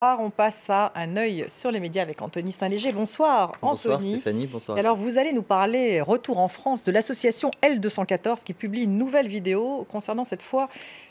On passe à un œil sur les médias avec Anthony Saint-Léger. Bonsoir, bonsoir Stéphanie, bonsoir. Alors vous allez nous parler, retour en France, de l'association L214 qui publie une nouvelle vidéo concernant cette fois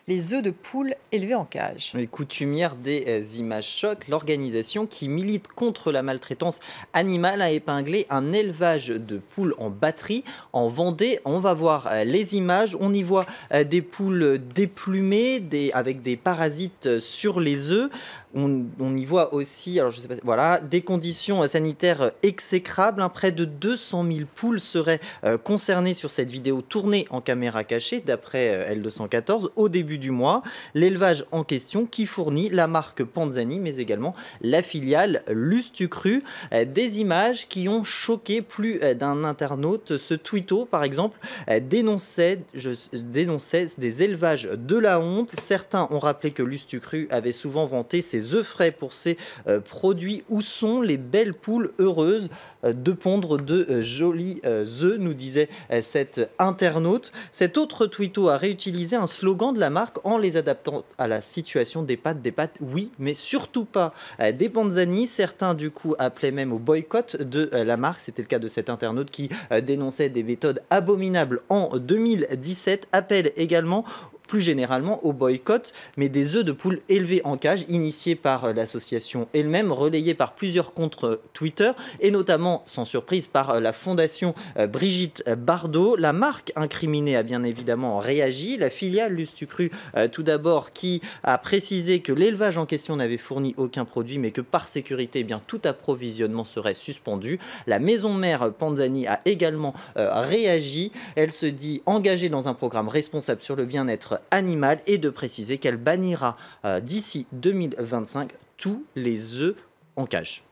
les œufs de poules élevés en cage. Les coutumières des euh, images chocs, l'organisation qui milite contre la maltraitance animale a épinglé un élevage de poules en batterie en Vendée. On va voir euh, les images, on y voit euh, des poules déplumées des, avec des parasites sur les œufs. On, y voit aussi, alors je sais voilà, des conditions euh, sanitaires euh, exécrables. Hein, près de 200 000 poules seraient euh, concernées sur cette vidéo tournée en caméra cachée, d'après L214, au début du mois. L'élevage en question qui fournit la marque Panzani, mais également la filiale Lustucru. des images qui ont choqué plus d'un internaute. Ce tweeto, par exemple, dénonçait, je, dénonçait des élevages de la honte. Certains ont rappelé que Lustucru avait souvent vanté ses œufs frais, pour ces euh, produits. Où sont les belles poules heureuses euh, de pondre de euh, jolis œufs, nous disait cette internaute. Cet autre tweeto a réutilisé un slogan de la marque en les adaptant à la situation des pâtes. Des pâtes, oui, mais surtout pas des panzanis. Certains, du coup, appelaient même au boycott de la marque. C'était le cas de cette internaute qui dénonçait des méthodes abominables en 2017. Appelle également plus généralement au boycott, mais des œufs de poules élevés en cage, initiés par euh, l'association elle-même, relayés par plusieurs comptes euh, Twitter, et notamment, sans surprise, par euh, la fondation Brigitte Bardot. La marque incriminée a bien évidemment réagi. La filiale Lustucru, tout d'abord, qui a précisé que l'élevage en question n'avait fourni aucun produit, mais que par sécurité, eh bien, tout approvisionnement serait suspendu. La maison mère Panzani a également réagi. Elle se dit engagée dans un programme responsable sur le bien-être animal et de préciser qu'elle bannira euh, d'ici 2025 tous les œufs en cage.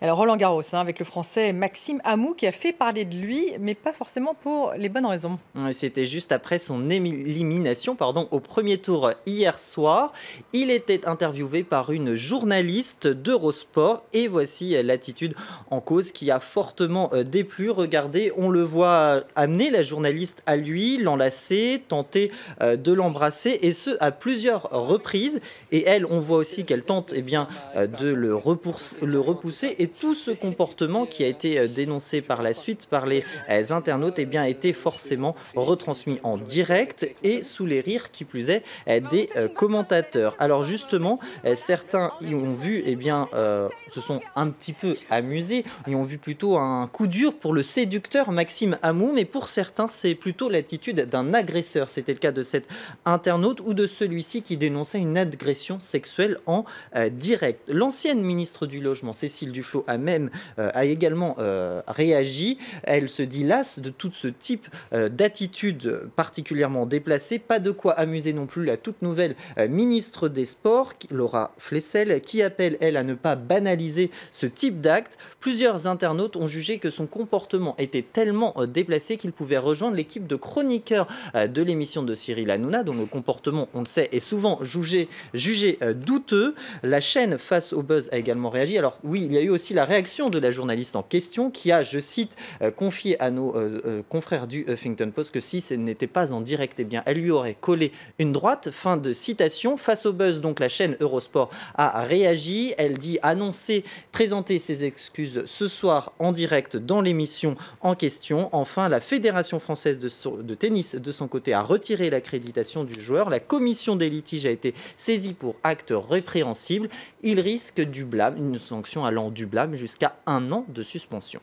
Alors Roland Garros, hein, avec le français Maxime Hamou qui a fait parler de lui, mais pas forcément pour les bonnes raisons. C'était juste après son élimination pardon, au premier tour hier soir. Il était interviewé par une journaliste d'Eurosport et voici l'attitude en cause qui a fortement euh, déplu. Regardez, on le voit amener la journaliste à lui, l'enlacer, tenter euh, de l'embrasser et ce à plusieurs reprises. Et elle, on voit aussi qu'elle tente eh bien, euh, de le, le repousser et tout ce comportement qui a été euh, dénoncé par la suite par les euh, internautes eh bien, a été forcément retransmis en direct et sous les rires qui plus est euh, des commentateurs. Alors justement, certains y ont vu, et eh bien, se sont un petit peu amusés, Ils ont vu plutôt un coup dur pour le séducteur Maxime Hamou, mais pour certains, c'est plutôt l'attitude d'un agresseur. C'était le cas de cet internaute ou de celui-ci qui dénonçait une agression sexuelle en direct. L'ancienne ministre du Logement, Cécile du Duflo a même euh, a également euh, réagi. Elle se dit lasse de tout ce type euh, d'attitude particulièrement déplacée. Pas de quoi amuser non plus la toute nouvelle ministre des Sports, Laura Flessel, qui appelle elle à ne pas banaliser ce type d'acte. Plusieurs internautes ont jugé que son comportement était tellement déplacé qu'il pouvait rejoindre l'équipe de chroniqueurs de l'émission de Cyril Hanouna, dont le comportement, on le sait, est souvent jugé, jugé douteux. La chaîne Face au Buzz a également réagi. Alors oui, il y a eu aussi la réaction de la journaliste en question qui a, je cite, euh, confié à nos euh, euh, confrères du Huffington Post que si ce n'était pas en direct, eh bien, elle lui aurait collé une droite. Fin de citation. Face au buzz, donc, la chaîne Eurosport a réagi. Elle dit annoncer, présenter ses excuses ce soir en direct dans l'émission en question. Enfin, la Fédération française de, tennis, de son côté, a retiré l'accréditation du joueur. La commission des litiges a été saisie pour acte répréhensible. Il risque du blâme, une sanction à du blâme jusqu'à un an de suspension.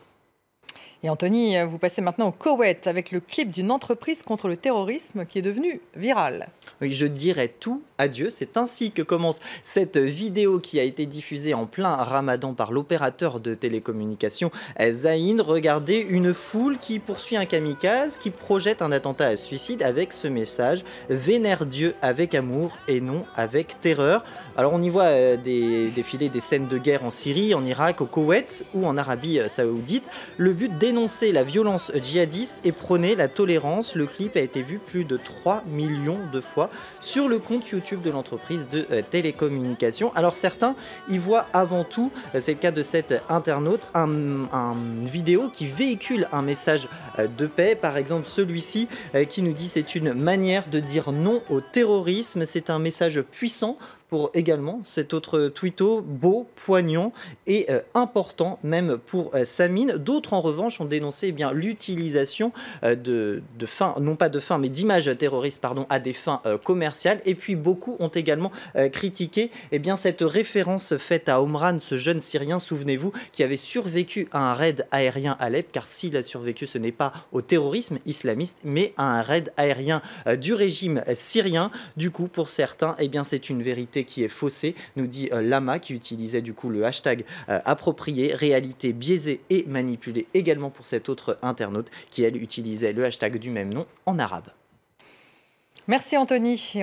Et Anthony, euh, vous passez maintenant au Koweït avec le clip d'une entreprise contre le terrorisme qui est devenu viral. Oui, je dirais tout Dieu. C'est ainsi que commence cette vidéo qui a été diffusée en plein ramadan par l'opérateur de télécommunications Zain. Regardez une foule qui poursuit un kamikaze, qui projette un attentat à suicide avec ce message Vénère Dieu avec amour et non avec terreur. Alors on y voit euh, des défilés des scènes de guerre en Syrie, en Irak, au Koweït ou en Arabie euh, Saoudite. Le but des dénoncer la violence djihadiste et prôner la tolérance. Le clip a été vu plus de 3 millions de fois sur le compte YouTube de l'entreprise de euh, télécommunications. Alors certains y voient avant tout, euh, c'est le cas de cet internaute, un, vidéo qui véhicule un message euh, de paix. Par exemple celui-ci qui nous dit c'est une manière de dire non au terrorisme. C'est un message puissant pour également cet autre twitto beau, poignant et euh, important même pour euh, Samine. D'autres en revanche ont dénoncé eh bien l'utilisation euh, de, de fins, non pas de fins, mais d'images terroristes pardon, à des fins commerciales. Et puis beaucoup ont également critiqué eh bien, cette référence faite à Omran, ce jeune Syrien, souvenez-vous, qui avait survécu à un raid aérien à Alep, car s'il a survécu, ce n'est pas au terrorisme islamiste, mais à un raid aérien du régime syrien. Du coup, pour certains, et eh bien, c'est une vérité qui est faussée, nous dit euh, Lama, qui utilisait du coup le hashtag euh, approprié, réalité biaisée et manipulée également pour cette autre internaute qui, elle, utilisait le hashtag du même nom en arabe. Merci Anthony.